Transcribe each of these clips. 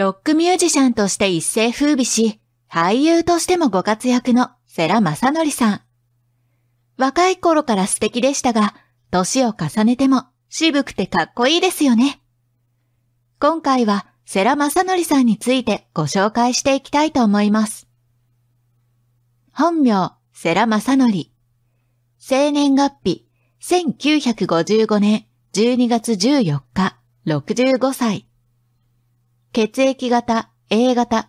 ロックミュージシャンとして一世風靡し、俳優としてもご活躍の世良正則さん。若い頃から素敵でしたが、年を重ねても渋くてかっこいいですよね。今回は世良正則さんについてご紹介していきたいと思います。本名、世良正則。生年月日、1955年12月14日、65歳。血液型 A 型。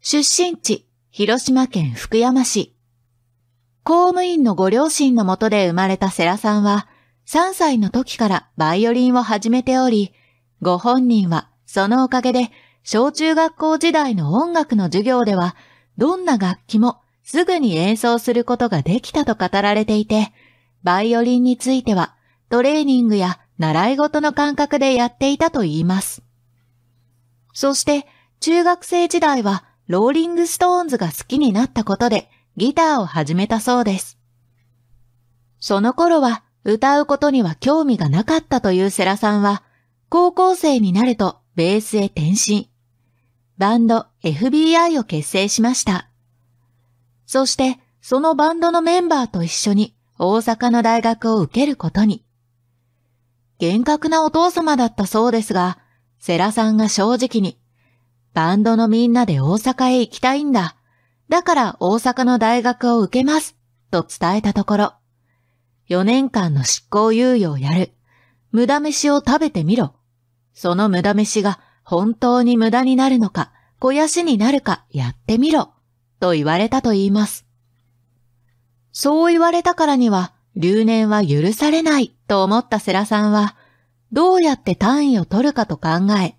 出身地、広島県福山市。公務員のご両親のもとで生まれた世良さんは、3歳の時からバイオリンを始めており、ご本人はそのおかげで、小中学校時代の音楽の授業では、どんな楽器もすぐに演奏することができたと語られていて、バイオリンについてはトレーニングや習い事の感覚でやっていたと言います。そして、中学生時代はローリングストーンズが好きになったことでギターを始めたそうです。その頃は歌うことには興味がなかったというセラさんは、高校生になるとベースへ転身。バンド FBI を結成しました。そして、そのバンドのメンバーと一緒に大阪の大学を受けることに。厳格なお父様だったそうですが、セラさんが正直に、バンドのみんなで大阪へ行きたいんだ。だから大阪の大学を受けます、と伝えたところ、4年間の執行猶予をやる。無駄飯を食べてみろ。その無駄飯が本当に無駄になるのか、肥やしになるかやってみろ、と言われたと言います。そう言われたからには、留年は許されないと思ったセラさんは、どうやって単位を取るかと考え、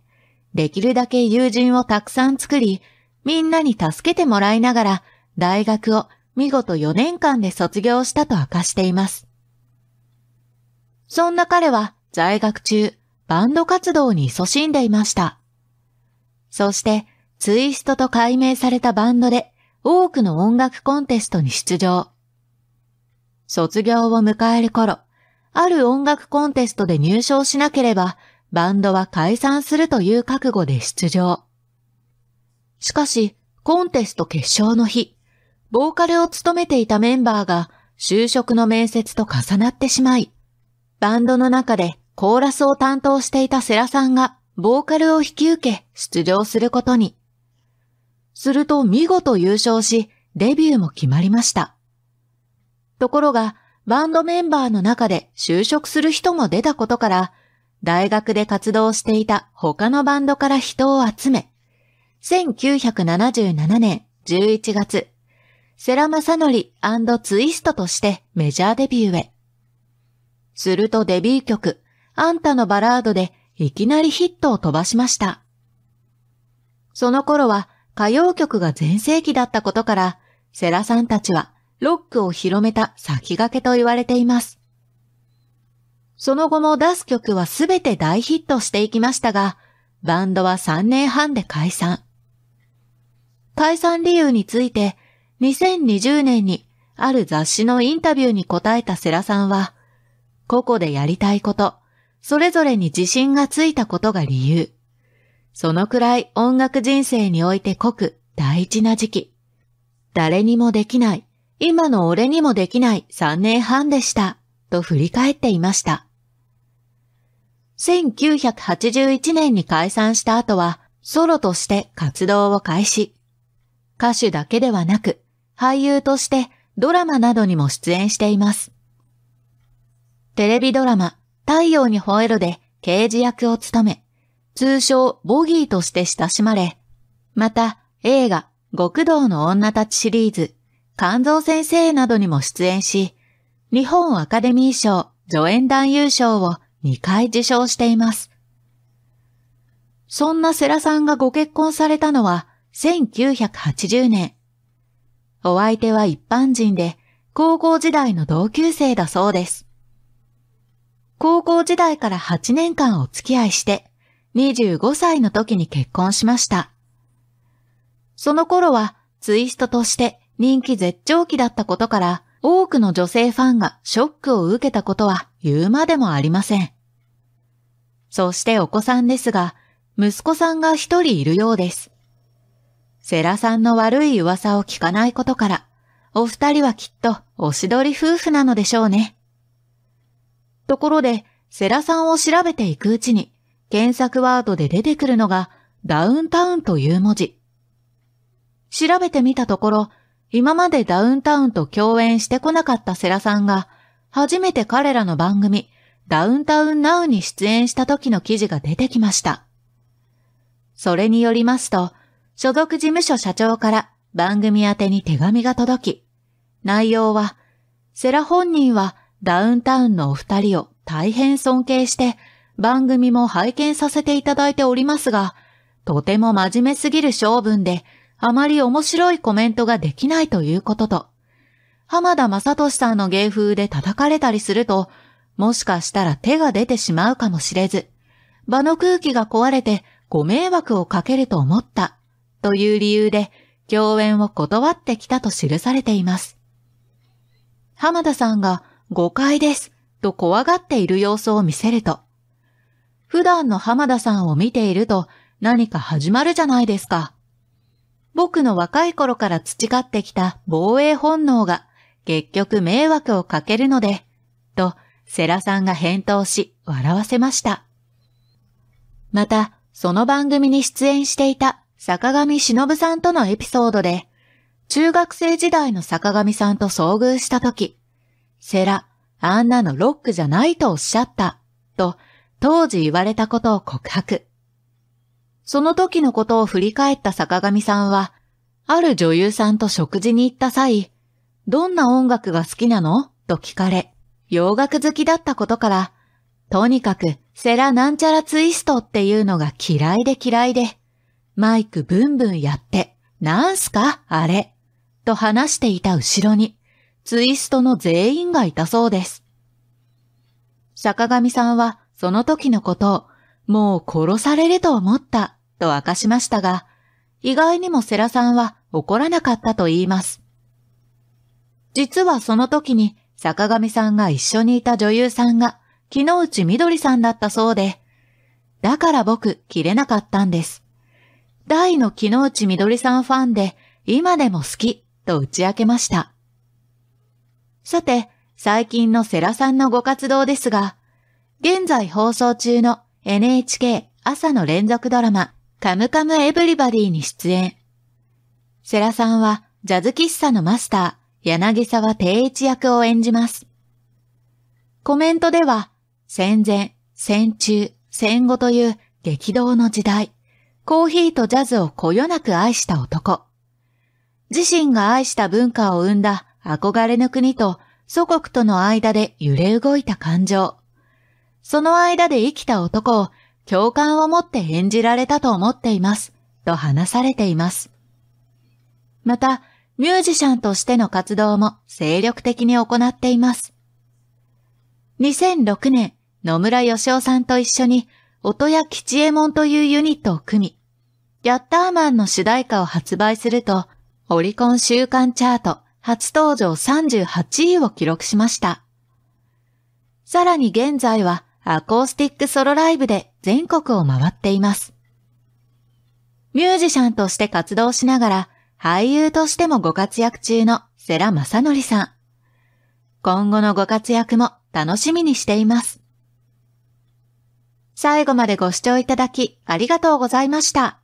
できるだけ友人をたくさん作り、みんなに助けてもらいながら、大学を見事4年間で卒業したと明かしています。そんな彼は在学中、バンド活動に勤しんでいました。そして、ツイストと解明されたバンドで多くの音楽コンテストに出場。卒業を迎える頃、ある音楽コンテストで入賞しなければ、バンドは解散するという覚悟で出場。しかし、コンテスト決勝の日、ボーカルを務めていたメンバーが就職の面接と重なってしまい、バンドの中でコーラスを担当していたセラさんがボーカルを引き受け出場することに。すると見事優勝し、デビューも決まりました。ところが、バンドメンバーの中で就職する人も出たことから、大学で活動していた他のバンドから人を集め、1977年11月、セラマサノリツイストとしてメジャーデビューへ。するとデビュー曲、あんたのバラードでいきなりヒットを飛ばしました。その頃は歌謡曲が全盛期だったことから、セラさんたちはロックを広めた先駆けと言われています。その後も出す曲はすべて大ヒットしていきましたが、バンドは3年半で解散。解散理由について、2020年にある雑誌のインタビューに答えた世良さんは、個々でやりたいこと、それぞれに自信がついたことが理由。そのくらい音楽人生において濃く大事な時期。誰にもできない今の俺にもできない3年半でした、と振り返っていました。1981年に解散した後は、ソロとして活動を開始。歌手だけではなく、俳優としてドラマなどにも出演しています。テレビドラマ、太陽に吠えろで刑事役を務め、通称ボギーとして親しまれ、また映画、極道の女たちシリーズ、肝臓先生などにも出演し、日本アカデミー賞助演男優賞を2回受賞しています。そんな世良さんがご結婚されたのは1980年。お相手は一般人で、高校時代の同級生だそうです。高校時代から8年間お付き合いして、25歳の時に結婚しました。その頃はツイストとして人気絶頂期だったことから、多くの女性ファンがショックを受けたことは言うまでもありません。そしてお子さんですが、息子さんが一人いるようです。セラさんの悪い噂を聞かないことから、お二人はきっとおしどり夫婦なのでしょうね。ところで、セラさんを調べていくうちに、検索ワードで出てくるのが、ダウンタウンという文字。調べてみたところ、今までダウンタウンと共演してこなかったセラさんが、初めて彼らの番組、ダウンタウンナウに出演した時の記事が出てきました。それによりますと、所属事務所社長から番組宛てに手紙が届き、内容は、セラ本人はダウンタウンのお二人を大変尊敬して、番組も拝見させていただいておりますが、とても真面目すぎる性分で、あまり面白いコメントができないということと、浜田正俊さんの芸風で叩かれたりすると、もしかしたら手が出てしまうかもしれず、場の空気が壊れてご迷惑をかけると思った、という理由で、共演を断ってきたと記されています。浜田さんが誤解です、と怖がっている様子を見せると、普段の浜田さんを見ていると何か始まるじゃないですか。僕の若い頃から培ってきた防衛本能が結局迷惑をかけるので、とセラさんが返答し笑わせました。また、その番組に出演していた坂上忍さんとのエピソードで、中学生時代の坂上さんと遭遇した時、セラ、あんなのロックじゃないとおっしゃった、と当時言われたことを告白。その時のことを振り返った坂上さんは、ある女優さんと食事に行った際、どんな音楽が好きなのと聞かれ、洋楽好きだったことから、とにかくセラなんちゃらツイストっていうのが嫌いで嫌いで、マイクブンブンやって、なんすかあれ。と話していた後ろに、ツイストの全員がいたそうです。坂上さんはその時のことを、もう殺されると思ったと明かしましたが、意外にも世良さんは怒らなかったと言います。実はその時に坂上さんが一緒にいた女優さんが木の内みどりさんだったそうで、だから僕切れなかったんです。大の木之内みどりさんファンで今でも好きと打ち明けました。さて、最近の世良さんのご活動ですが、現在放送中の NHK 朝の連続ドラマ、カムカムエブリバディに出演。世良さんは、ジャズ喫茶のマスター、柳沢定一役を演じます。コメントでは、戦前、戦中、戦後という激動の時代、コーヒーとジャズをこよなく愛した男。自身が愛した文化を生んだ憧れの国と祖国との間で揺れ動いた感情。その間で生きた男を共感を持って演じられたと思っています、と話されています。また、ミュージシャンとしての活動も精力的に行っています。2006年、野村義雄さんと一緒に、音や吉右衛門というユニットを組み、ヤッターマンの主題歌を発売すると、オリコン週間チャート初登場38位を記録しました。さらに現在はアコースティックソロライブで全国を回っています。ミュージシャンとして活動しながら、俳優としてもご活躍中の世良ノ則さん。今後のご活躍も楽しみにしています。最後までご視聴いただきありがとうございました。